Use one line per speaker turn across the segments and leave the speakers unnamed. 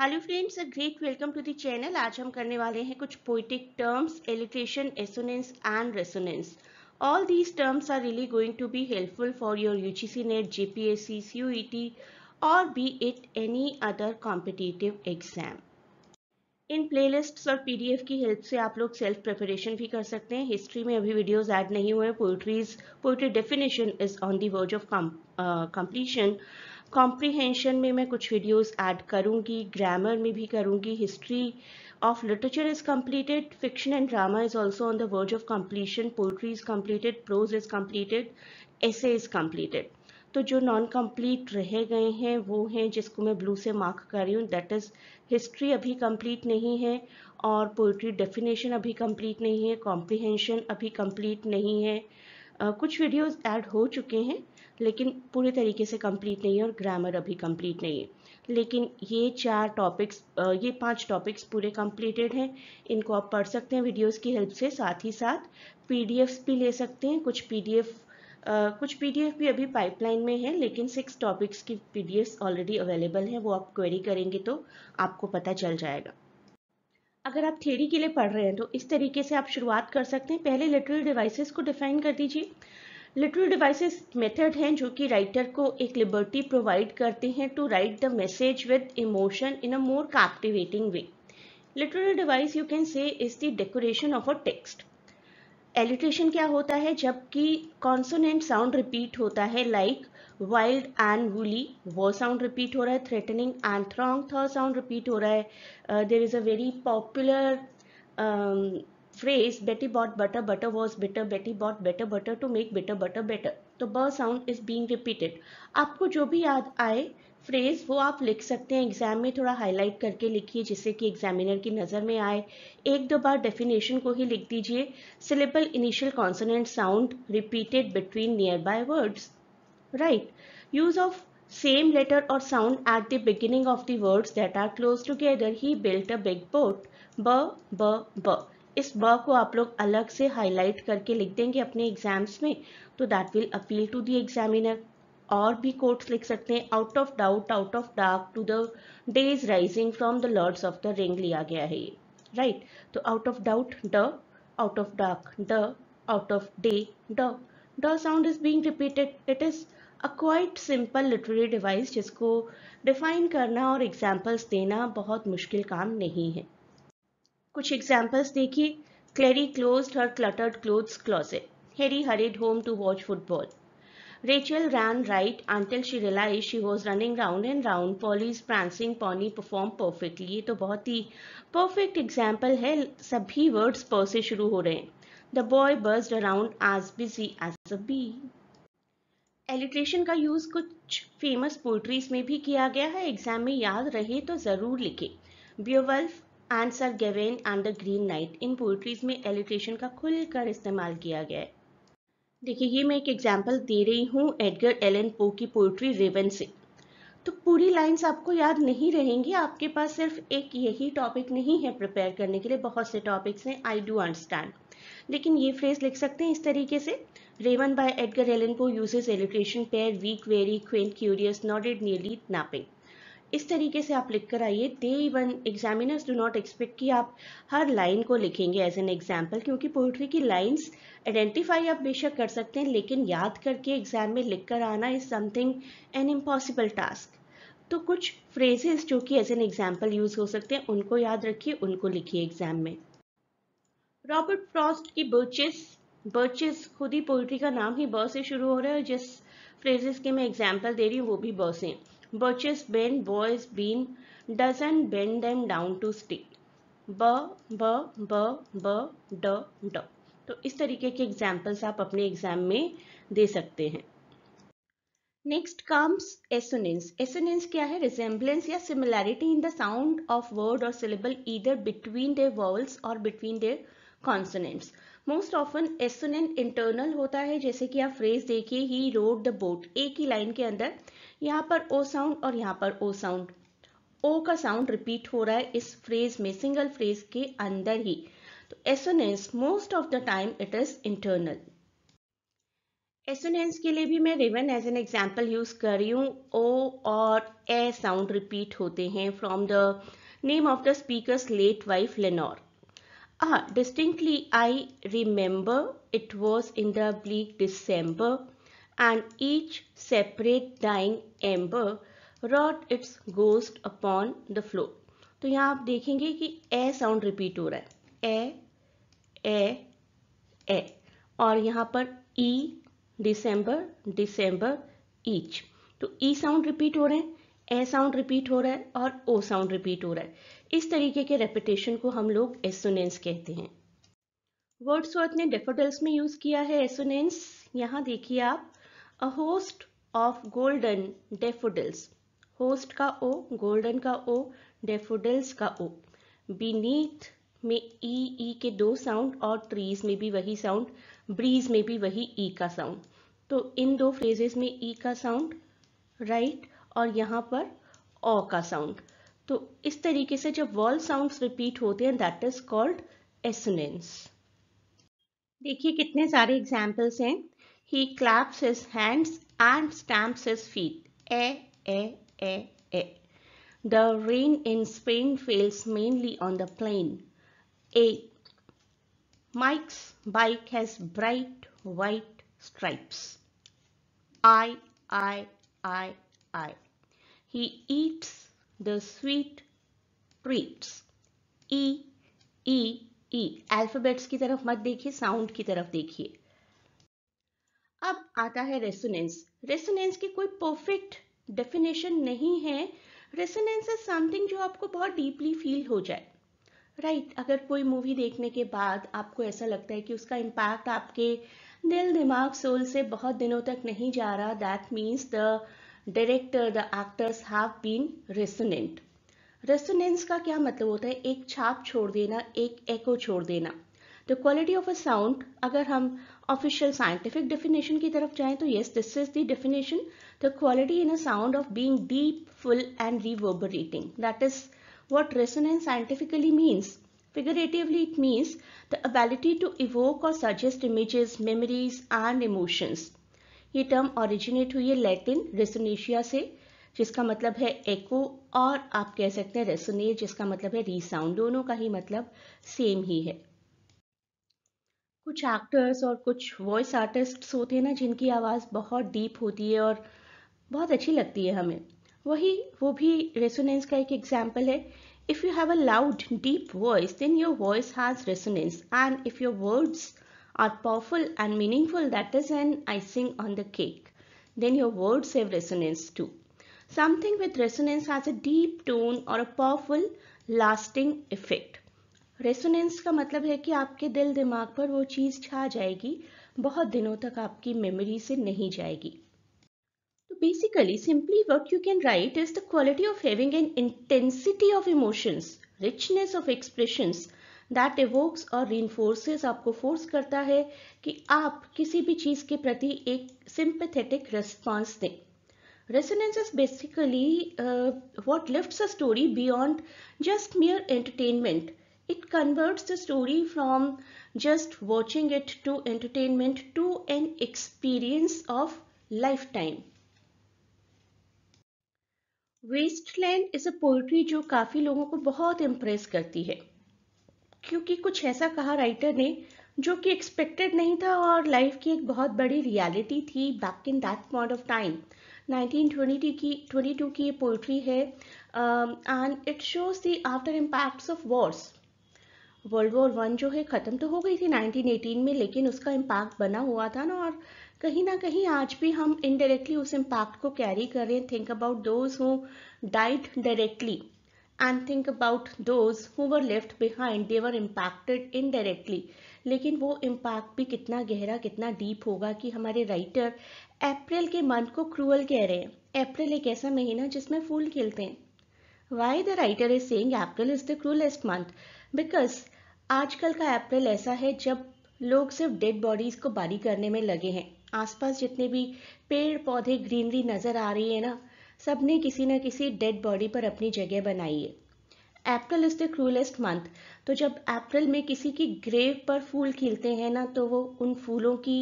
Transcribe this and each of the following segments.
Hello friends great welcome to the channel आज हम करने वाले हैं कुछ poetic terms alliteration assonance and resonance all these terms are really going to be helpful for your U G C NET J P S C C U E T और be it any other competitive exam in playlists और PDF की help से आप लोग self preparation भी कर सकते हैं हिस्ट्री में अभी वीडियोज ऐड नहीं हुए poetries poetry definition is on the verge of completion comprehension में मैं कुछ वीडियोस ऐड करूँगी ग्रामर में भी करूँगी history of literature is completed fiction and drama is also on the verge of completion poetry is completed prose is completed essay is completed तो जो non complete रह गए हैं वो हैं जिसको मैं ब्लू से मार्क कर रही हूँ दैट इज़ हिस्ट्री अभी कंप्लीट नहीं है और पोइट्री डेफिनेशन अभी कंप्लीट नहीं है कॉम्प्रिहेंशन अभी कंप्लीट नहीं है uh, कुछ वीडियोस ऐड हो चुके हैं लेकिन पूरे तरीके से कंप्लीट नहीं है और ग्रामर अभी कंप्लीट नहीं है लेकिन ये चार टॉपिक्स ये पांच टॉपिक्स पूरे कंप्लीटेड हैं इनको आप पढ़ सकते हैं वीडियोस की हेल्प से साथ ही साथ पीडीएफ्स भी ले सकते हैं कुछ पीडीएफ कुछ पीडीएफ भी अभी पाइपलाइन में है लेकिन सिक्स टॉपिक्स की पी ऑलरेडी अवेलेबल है वो आप क्वेरी करेंगे तो आपको पता चल जाएगा अगर आप थ्योरी के लिए पढ़ रहे हैं तो इस तरीके से आप शुरुआत कर सकते हैं पहले लिटरल डिवाइसेस को डिफाइन कर दीजिए लिटरल डिवाइसेस मेथड हैं जो कि राइटर को एक लिबर्टी प्रोवाइड करते हैं to write the message with emotion in a more captivating way literal device you can say is the decoration of a text alliteration क्या होता है जबकि कॉन्सोनेंट साउंड रिपीट होता है लाइक वाइल्ड एंड वुली वो sound repeat हो रहा है थ्रेटनिंग एंड थ्रॉन्ग थ साउंड रिपीट हो रहा है there is a very popular phrase Betty bought butter, butter was bitter, Betty bought better butter to make bitter butter better. तो ब साउंड इज बींग रिपीटेड आपको जो भी याद आए फ्रेज वो आप लिख सकते हैं एग्जाम में थोड़ा हाईलाइट करके लिखिए जिससे कि एग्जामिनर की नज़र में आए एक दो बार डेफिनेशन को ही लिख दीजिए syllable initial consonant sound repeated between nearby words right use of same letter और sound at the beginning of the words that are close together he built a big boat ब, ब, ब. इस ब को आप लोग अलग से हाईलाइट करके लिख देंगे अपने एग्जाम्स में तो that will appeal to the examiner और भी कोट्स लिख सकते हैं out of doubt out of dark to the days rising from the lords of the ring लिया गया है ये राइट तो आउट ऑफ डाउट ड आउट ऑफ डार्क ड आउट ऑफ डे ड the sound is being repeated it is a quite simple literary device जिसको define करना और एग्जाम्पल्स देना बहुत मुश्किल काम नहीं है कुछ एग्जाम्पल्स देखिए Clary close her cluttered cloth closet Harry hurried home to watch football Rachel ran right until she रिलाई she was running round and round Polly's prancing pony perform perfectly ये तो बहुत ही परफेक्ट एग्जाम्पल है सभी words पर से शुरू हो रहे हैं द बॉय बर्ज around as busy as a bee alliteration का यूज कुछ फेमस पोइट्रीज में भी किया गया है एग्जाम में याद रहे तो जरूर लिखे Beowulf and sir Gawain and the Green Knight in poetries में एलिट्रेशन का खुलकर इस्तेमाल किया गया है देखिए ये मैं एक एग्जाम्पल दे रही हूँ एडगर एलन पो की पोइट्री रेवन से तो पूरी लाइंस आपको याद नहीं रहेंगी आपके पास सिर्फ एक यही टॉपिक नहीं है प्रिपेयर करने के लिए बहुत से टॉपिक्स हैं आई डू अंडरस्टैंड लेकिन ये फ्रेज लिख सकते हैं इस तरीके से Raven by Edgar Allan Poe use alliteration pair weak weary quaint curious nodded nearly napping इस तरीके से आप लिख कर आइए they even examiners do not expect कि आप हर लाइन को लिखेंगे एज एन एग्जाम्पल क्योंकि पोइट्री की लाइन्स आइडेंटिफाई आप बेशक कर सकते हैं लेकिन याद करके एग्जाम में लिख कर आना is something an impossible task तो कुछ फ्रेजेस जो कि एज एन एग्जाम्पल यूज हो सकते हैं उनको याद रखिए उनको लिखिए एग्जाम में रॉबर्ट फ्रॉस्ट की बर्चेस बर्चेस खुद ही पोइट्री का नाम ही बर्स से शुरू हो रहा है जिस फ्रेजेस के मैं एग्जाम्पल दे रही हूँ वो भी बर्स हैं Birches bend, boys been, doesn't bend them down to stay. ब ब ब ब ड ड तो इस तरीके के एग्जाम्पल्स आप अपने एग्जाम में दे सकते हैं नेक्स्ट कम्स एसोनेंस एसोनेंस क्या है रिजेंबलेंस या similarity in the sound of word और सिलेबल इधर बिटवीन देर वर्ल्स और between their consonants most often assonant internal होता है जैसे कि आप फ्रेज देखिए ही रोड द बोट एक ही लाइन के अंदर यहाँ पर ओ साउंड और यहाँ पर ओ साउंड ओ का साउंड रिपीट हो रहा है इस फ्रेज में सिंगल फ्रेज के अंदर ही तो assonance most of the time it is internal assonance के लिए भी मैं Raven as an example use कर रही हूँ ओ और ए साउंड रिपीट होते हैं from the name of the speaker late wife Lenore ah distinctly I remember it was in the bleak and each separate dying ember wrought its ghost upon the floor. तो यहाँ आप देखेंगे कि ए sound repeat हो रहा है ए ए ए और यहाँ पर ई दिसंबर दिसंबर ईच तो ई साउंड रिपीट हो रहे हैं ए साउंड रिपीट हो रहा है और ओ साउंड रिपीट हो रहा है इस तरीके के रेपिटेशन को हम लोग एसोनेंस कहते हैं वर्ड्स ने डेफोडल्स में यूज किया है एसोनेंस यहाँ देखिए आप a host of golden daffodils host का ओ गोल्डन का ओ डेफोडिल्स का ओ बीनीथ में ई ई के दो साउंड और ट्रीज में भी वही साउंड ब्रीज में भी वही ई का साउंड तो इन दो फ्रेजेस में ई का साउंड राइट और यहाँ पर ओ का साउंड तो इस तरीके से जब वॉल साउंड्स रिपीट होते हैं दैट इज कॉल्ड एसनेंस देखिए कितने सारे एग्जाम्पल्स हैं He claps his hands and stamps his feet. A A A A. The rain in Spain falls mainly on the plain. A. Eh. Mike's bike has bright white stripes. I, I, I, I. He eats the sweet treats. E, E, E. Alphabets ki taraf mat dekhi, sound ki taraf देखिए आता है resonance resonance की कोई perfect definition नहीं है resonance is something जो आपको बहुत डीपली फील हो जाए राइट right, अगर कोई मूवी देखने के बाद आपको ऐसा लगता है कि उसका इम्पैक्ट आपके दिल दिमाग सोल से बहुत दिनों तक नहीं जा रहा that means the director the actors have been resonant resonance का क्या मतलब होता है एक छाप छोड़ देना एक एको छोड़ देना the quality of a sound अगर हम ऑफिशियल साइंटिफिक डेफिनेशन की तरफ जाएं तो yes this is the definition the quality in a sound of being deep full and reverberating that is what resonance scientifically means Figuratively, it means the ability to evoke or suggest images, memories, and emotions. ये term originate हुई है latin resonatio से जिसका मतलब है echo और आप कह सकते हैं resonate जिसका मतलब है resound दोनों का ही मतलब same ही है कुछ एक्टर्स और कुछ वॉइस आर्टिस्ट्स होते हैं ना जिनकी आवाज़ बहुत डीप होती है और बहुत अच्छी लगती है हमें वही वो भी रेसोनेंस का एक एग्जाम्पल है if you have a loud deep voice then your voice has resonance and if your words are powerful and meaningful that is an icing on the cake then your words have resonance to something with resonance has a deep tone और a powerful lasting effect resonance का मतलब है कि आपके दिल दिमाग पर वो चीज़ छा जाएगी बहुत दिनों तक आपकी मेमोरी से नहीं जाएगी basically simply work you can write is the quality of having an intensity of emotions richness of expressions that evokes और रीनफोर्सेस आपको फोर्स करता है कि आप किसी भी चीज़ के प्रति एक सिंपथेटिक रेस्पॉन्स दें resonance is basically what lift a story beyond just mere entertainment it converts the story from just watching it to entertainment to an experience of lifetime. Wasteland is a poetry जो काफ़ी लोगों को बहुत impress करती है क्योंकि कुछ ऐसा कहा राइटर ने जो कि एक्सपेक्टेड नहीं था और लाइफ की एक बहुत बड़ी रियलिटी थी back in that point of time 1922 की 22 की ये पोइट्री है and it shows the after impacts of wars world war one जो है ख़त्म तो हो गई थी 1918 में लेकिन उसका इम्पैक्ट बना हुआ था ना और कहीं ना कहीं आज भी हम इनडायरेक्टली उस इम्पैक्ट को कैरी कर रहे हैं think about those who died directly and think about those who were left behind they were impacted indirectly लेकिन वो इम्पैक्ट भी कितना गहरा कितना डीप होगा कि हमारे राइटर अप्रैल के मंथ को क्रूअल कह रहे हैं अप्रैल एक ऐसा महीना जिसमें फूल खिलते हैं why the writer is saying April is the cruelest month because आजकल का अप्रैल ऐसा है जब लोग सिर्फ डेड बॉडीज को बारी करने में लगे हैं आसपास जितने भी पेड़ पौधे ग्रीनरी नज़र आ रही है ना सब ने किसी न किसी डेड बॉडी पर अपनी जगह बनाई है April is the cruelest month तो जब अप्रैल में किसी की ग्रेव पर फूल खिलते हैं ना तो वो उन फूलों की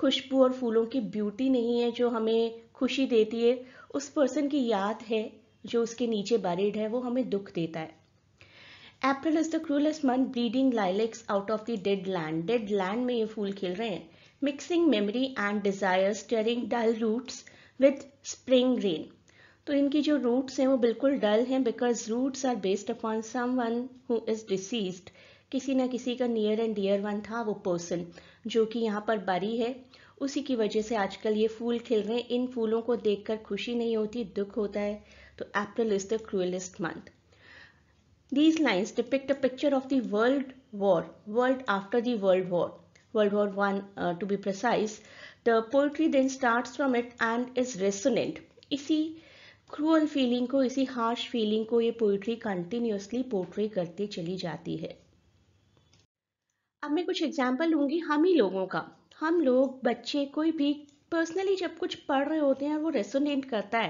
खुशबू और फूलों की ब्यूटी नहीं है जो हमें खुशी देती है उस पर्सन की याद है जो उसके नीचे बरीड है वो हमें दुख देता है April is the cruelest month breeding lilacs out of the dead land dead land में ये फूल खिल रहे हैं mixing memory and desire stirring dull roots with spring rain तो इनकी जो रूट्स हैं वो बिल्कुल डल हैं because roots are based upon someone who is deceased किसी ना किसी का नियर एंड डियर वन था वो पर्सन जो कि यहाँ पर बरी है उसी की वजह से आजकल ये फूल खिल रहे हैं इन फूलों को देखकर खुशी नहीं होती दुख होता है तो April is the cruelest month These lines depict a picture of the World War, world after the World War, World War 1 uh, to be precise. The poetry then starts from it and is resonant. isi cruel feeling ko isi harsh feeling ko ye poetry continuously portray करती chali jati hai ab main kuch example lungi hum hi logon ka हम लोग बच्चे कोई भी personally जब कुछ पढ़ रहे होते हैं वो रेसोनेट करता है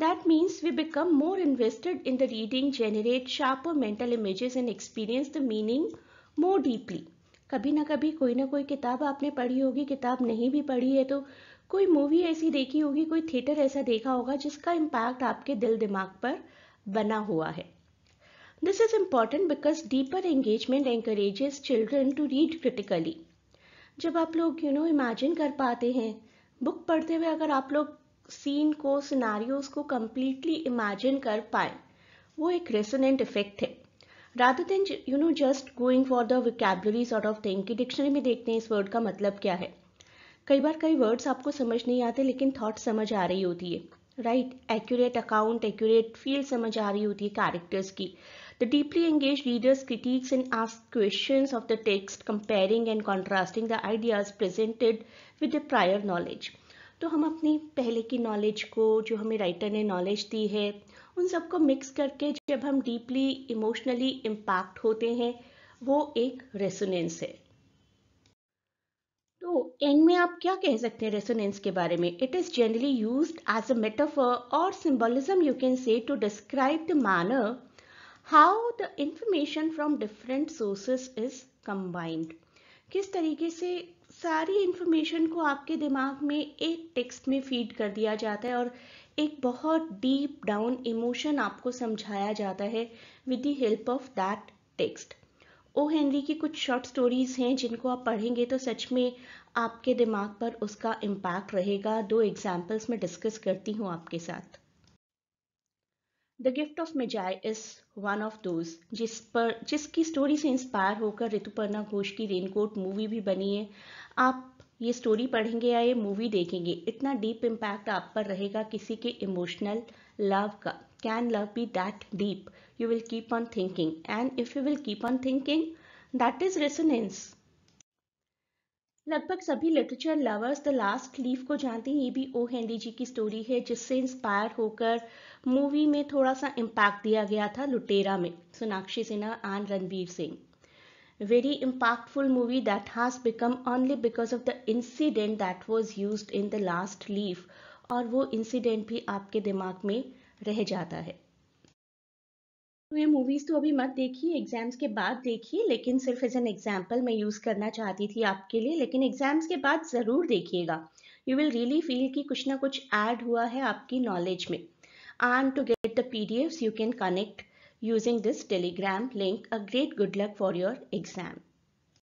That means we become more invested in the reading, generate sharper mental images and experience the meaning more deeply. कभी ना कभी कोई ना कोई किताब आपने पढ़ी होगी किताब नहीं भी पढ़ी है तो कोई मूवी ऐसी देखी होगी कोई थिएटर ऐसा देखा होगा जिसका इम्पैक्ट आपके दिल दिमाग पर बना हुआ है this is important because deeper engagement encourages children to read critically जब आप लोग यू नो इमेजिन कर पाते हैं बुक पढ़ते हुए अगर आप लोग सीन को सिनारियोज को कम्प्लीटली इमेजिन कर पाए वो एक रेसोनेंट इफेक्ट है rather than you know just going for the vocabulary sort of thing की डिक्शनरी में देखते हैं इस वर्ड का मतलब क्या है कई बार कई वर्ड्स आपको समझ नहीं आते लेकिन थॉट समझ आ रही होती है right accurate account accurate feel समझ आ रही होती है कैरेक्टर्स की the deeply engage readers critics and ask question of the text comparing and contrasting the ideas presented with the prior knowledge तो हम अपनी पहले की नॉलेज को जो हमें राइटर ने नॉलेज दी है उन सबको मिक्स करके जब हम डीपली इमोशनली इम्पैक्ट होते हैं वो एक रेसोनेंस है तो एंड में आप क्या कह सकते हैं रेसोनेंस के बारे में it is generally use as a metaphor और symbolism you can say to describe the manner how the information from different sources is combined किस तरीके से सारी इन्फॉर्मेशन को आपके दिमाग में एक टेक्स्ट में फीड कर दिया जाता है और एक बहुत डीप डाउन इमोशन आपको समझाया जाता है with the help of that text O Henry की कुछ शॉर्ट स्टोरीज हैं जिनको आप पढ़ेंगे तो सच में आपके दिमाग पर उसका इम्पैक्ट रहेगा दो एग्जाम्पल्स में डिस्कस करती हूँ आपके साथ the gift of Magi is one of those जिस पर जिसकी स्टोरी से इंस्पायर होकर ऋतुपर्णा घोष की रेनकोट मूवी भी बनी है आप ये स्टोरी पढ़ेंगे या ये मूवी देखेंगे इतना डीप इम्पैक्ट आप पर रहेगा किसी के इमोशनल लव का can love be that deep you will keep on thinking and if you will keep on thinking that is resonance लगभग सभी literature lovers the last leaf को जानते हैं ये भी ओ हेंडी जी की स्टोरी है जिससे इंस्पायर होकर मूवी में थोड़ा सा इम्पैक्ट दिया गया था लुटेरा में Sonakshi Sinha and Ranbir Singh very impactful movie that has become only because of the incident that was used in the last leaf और वो incident भी आपके दिमाग में रह जाता है ये मूवीज़ तो अभी मत देखिए एग्ज़ाम्स के बाद देखिए लेकिन सिर्फ एज एन एग्जाम्पल मैं यूज़ करना चाहती थी आपके लिए लेकिन एग्ज़ाम्स के बाद ज़रूर देखिएगा यू विल रियली फील कि कुछ ना कुछ ऐड हुआ है आपकी नॉलेज में and to get the P D F you can connect using this telegram link a great good luck for your exam.